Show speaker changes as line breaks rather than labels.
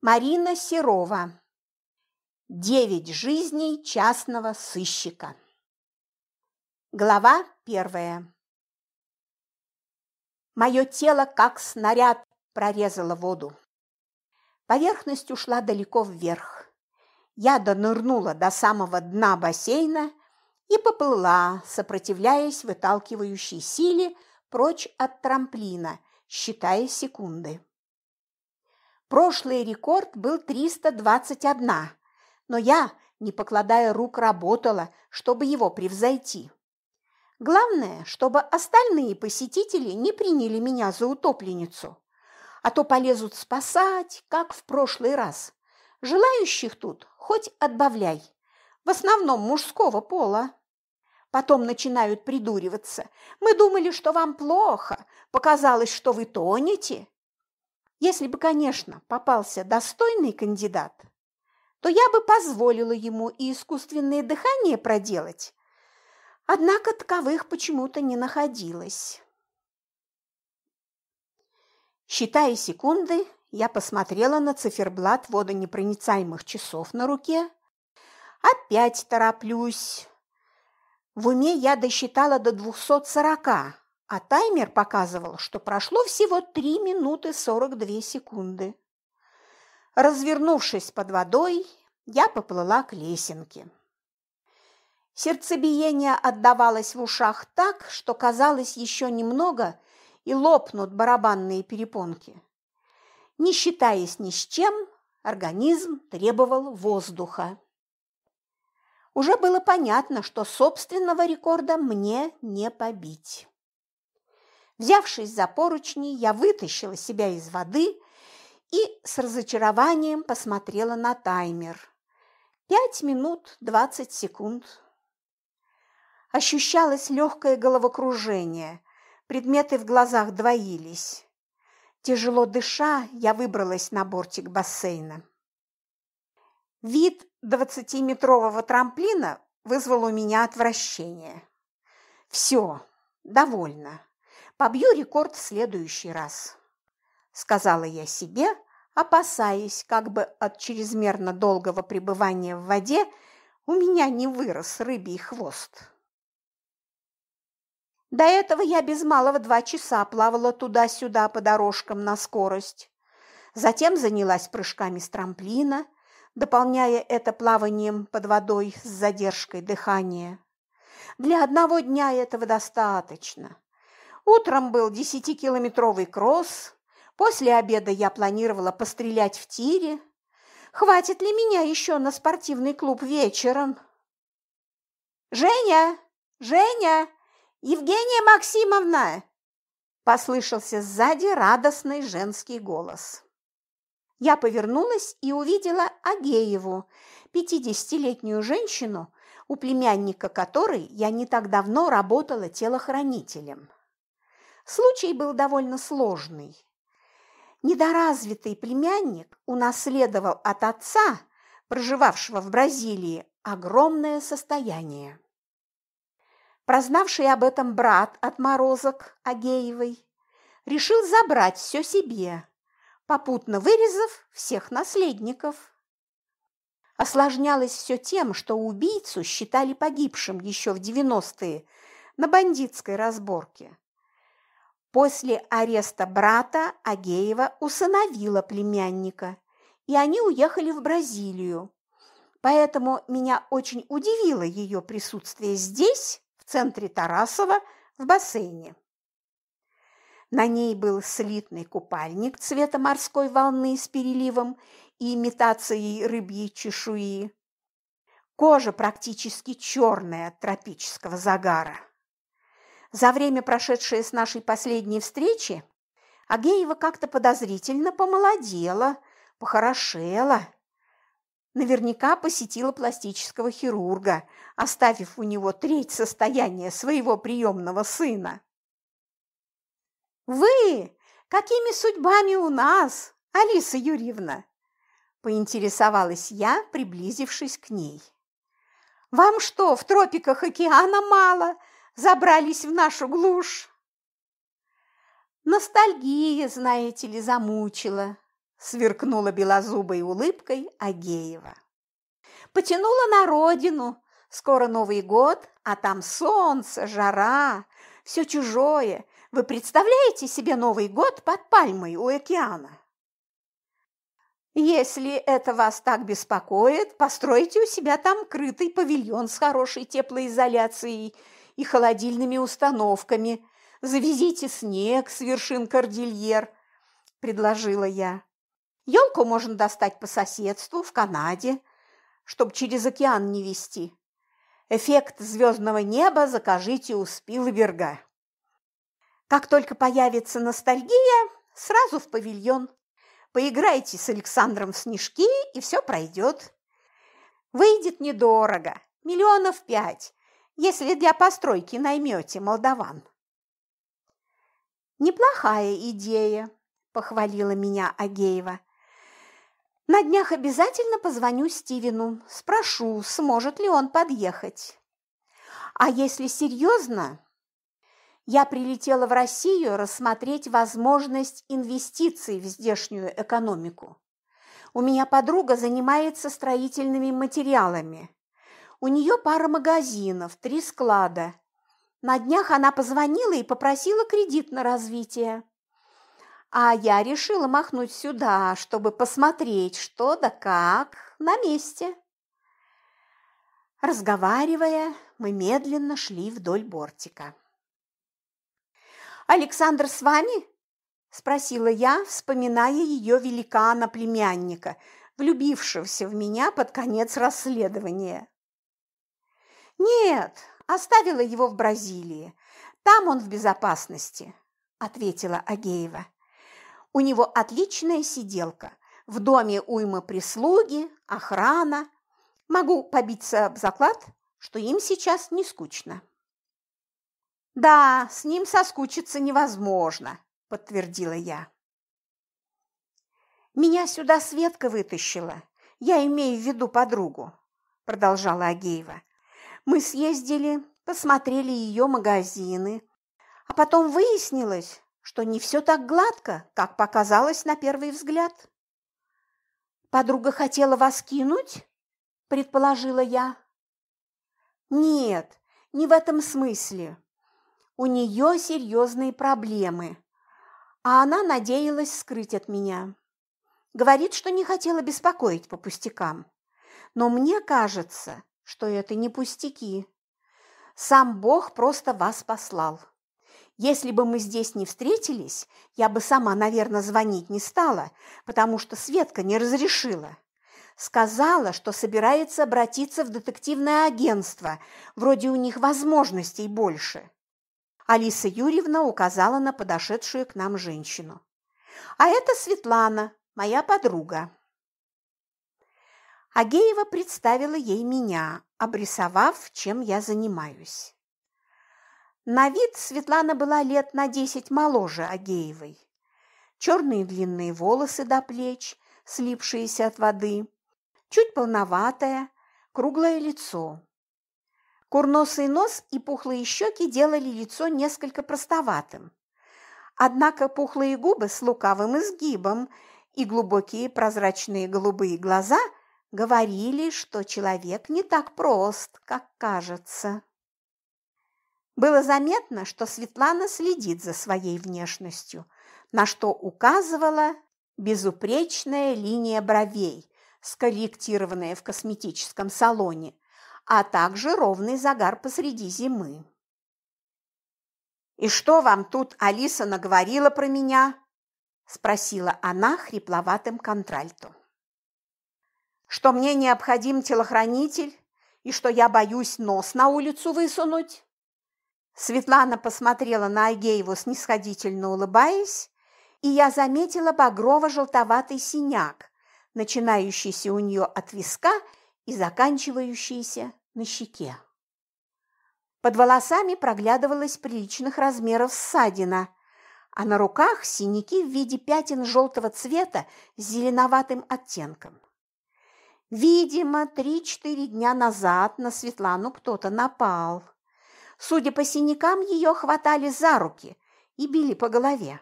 Марина Серова. Девять жизней частного сыщика. Глава первая. Мое тело, как снаряд, прорезало воду. Поверхность ушла далеко вверх. Я донырнула до самого дна бассейна и поплыла, сопротивляясь выталкивающей силе прочь от трамплина, считая секунды. Прошлый рекорд был 321, но я, не покладая рук, работала, чтобы его превзойти. Главное, чтобы остальные посетители не приняли меня за утопленницу, а то полезут спасать, как в прошлый раз. Желающих тут хоть отбавляй, в основном мужского пола. Потом начинают придуриваться. Мы думали, что вам плохо, показалось, что вы тонете. Если бы, конечно, попался достойный кандидат, то я бы позволила ему и искусственное дыхание проделать. Однако таковых почему-то не находилось. Считая секунды, я посмотрела на циферблат водонепроницаемых часов на руке. Опять тороплюсь. В уме я досчитала до двухсот 240, а таймер показывал, что прошло всего 3 минуты 42 секунды. Развернувшись под водой, я поплыла к лесенке. Сердцебиение отдавалось в ушах так, что казалось еще немного, и лопнут барабанные перепонки. Не считаясь ни с чем, организм требовал воздуха. Уже было понятно, что собственного рекорда мне не побить. Взявшись за поручни, я вытащила себя из воды и с разочарованием посмотрела на таймер. Пять минут двадцать секунд. Ощущалось легкое головокружение, предметы в глазах двоились. Тяжело дыша, я выбралась на бортик бассейна. Вид двадцатиметрового трамплина вызвал у меня отвращение. Все, довольно. Побью рекорд в следующий раз, сказала я себе, опасаясь, как бы от чрезмерно долгого пребывания в воде у меня не вырос рыбий хвост. До этого я без малого два часа плавала туда-сюда по дорожкам на скорость. Затем занялась прыжками с трамплина, дополняя это плаванием под водой с задержкой дыхания. Для одного дня этого достаточно. Утром был десятикилометровый кросс, после обеда я планировала пострелять в тире. Хватит ли меня еще на спортивный клуб вечером? «Женя! Женя! Евгения Максимовна!» Послышался сзади радостный женский голос. Я повернулась и увидела Агееву, пятидесятилетнюю женщину, у племянника которой я не так давно работала телохранителем. Случай был довольно сложный. Недоразвитый племянник унаследовал от отца, проживавшего в Бразилии, огромное состояние. Прознавший об этом брат от Морозок Агеевой решил забрать все себе, попутно вырезав всех наследников. Осложнялось все тем, что убийцу считали погибшим еще в 90-е на бандитской разборке. После ареста брата Агеева усыновила племянника, и они уехали в Бразилию. Поэтому меня очень удивило ее присутствие здесь, в центре Тарасова, в бассейне. На ней был слитный купальник цвета морской волны с переливом и имитацией рыбьей чешуи. Кожа практически черная от тропического загара. За время, прошедшее с нашей последней встречи, Агеева как-то подозрительно помолодела, похорошела. Наверняка посетила пластического хирурга, оставив у него треть состояния своего приемного сына. «Вы? Какими судьбами у нас, Алиса Юрьевна?» – поинтересовалась я, приблизившись к ней. «Вам что, в тропиках океана мало?» забрались в нашу глушь. Ностальгия, знаете ли, замучила, сверкнула белозубой улыбкой Агеева. Потянула на родину, скоро Новый год, а там солнце, жара, все чужое. Вы представляете себе Новый год под пальмой у океана? Если это вас так беспокоит, постройте у себя там крытый павильон с хорошей теплоизоляцией – и холодильными установками. Завезите снег с вершин кордильер», – предложила я. «Елку можно достать по соседству в Канаде, чтобы через океан не везти. Эффект звездного неба закажите у Спилберга». Как только появится ностальгия, сразу в павильон. Поиграйте с Александром в снежки, и все пройдет. Выйдет недорого, миллионов пять, если для постройки наймете молдаван. Неплохая идея, похвалила меня Агеева. На днях обязательно позвоню Стивену, спрошу, сможет ли он подъехать. А если серьезно, я прилетела в Россию рассмотреть возможность инвестиций в здешнюю экономику. У меня подруга занимается строительными материалами. У нее пара магазинов, три склада. На днях она позвонила и попросила кредит на развитие. А я решила махнуть сюда, чтобы посмотреть, что да как на месте. Разговаривая, мы медленно шли вдоль бортика. «Александр с вами?» – спросила я, вспоминая ее великана-племянника, влюбившегося в меня под конец расследования. «Нет, оставила его в Бразилии. Там он в безопасности», – ответила Агеева. «У него отличная сиделка. В доме уйма прислуги, охрана. Могу побиться в заклад, что им сейчас не скучно». «Да, с ним соскучиться невозможно», – подтвердила я. «Меня сюда Светка вытащила. Я имею в виду подругу», – продолжала Агеева. Мы съездили, посмотрели ее магазины, а потом выяснилось, что не все так гладко, как показалось на первый взгляд. «Подруга хотела вас кинуть?» – предположила я. «Нет, не в этом смысле. У нее серьезные проблемы, а она надеялась скрыть от меня. Говорит, что не хотела беспокоить по пустякам. Но мне кажется, что это не пустяки. Сам Бог просто вас послал. Если бы мы здесь не встретились, я бы сама, наверное, звонить не стала, потому что Светка не разрешила. Сказала, что собирается обратиться в детективное агентство, вроде у них возможностей больше. Алиса Юрьевна указала на подошедшую к нам женщину. «А это Светлана, моя подруга». Агеева представила ей меня, обрисовав, чем я занимаюсь. На вид Светлана была лет на десять моложе Агеевой. Черные длинные волосы до плеч, слипшиеся от воды, чуть полноватое, круглое лицо. Курносый нос и пухлые щеки делали лицо несколько простоватым. Однако пухлые губы с лукавым изгибом и глубокие прозрачные голубые глаза – Говорили, что человек не так прост, как кажется. Было заметно, что Светлана следит за своей внешностью, на что указывала безупречная линия бровей, скорректированная в косметическом салоне, а также ровный загар посреди зимы. «И что вам тут Алиса наговорила про меня?» – спросила она хрипловатым контральтом что мне необходим телохранитель и что я боюсь нос на улицу высунуть?» Светлана посмотрела на Агееву, снисходительно улыбаясь, и я заметила багрово-желтоватый синяк, начинающийся у нее от виска и заканчивающийся на щеке. Под волосами проглядывалась приличных размеров ссадина, а на руках синяки в виде пятен желтого цвета с зеленоватым оттенком. Видимо, три-четыре дня назад на Светлану кто-то напал. Судя по синякам, ее хватали за руки и били по голове.